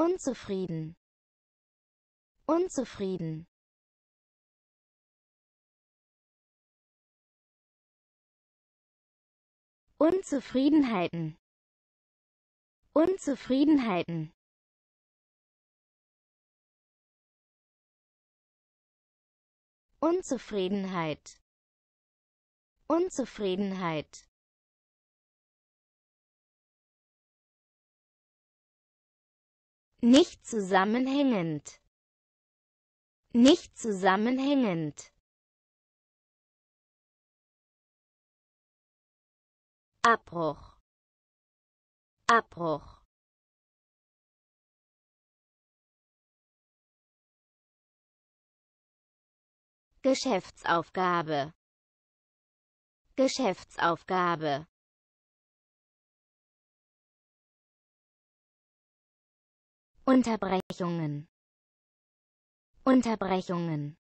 unzufrieden unzufrieden Unzufriedenheiten Unzufriedenheiten Unzufriedenheit Unzufriedenheit nicht zusammenhängend nicht zusammenhängend Abbruch Abbruch Geschäftsaufgabe Geschäftsaufgabe Unterbrechungen Unterbrechungen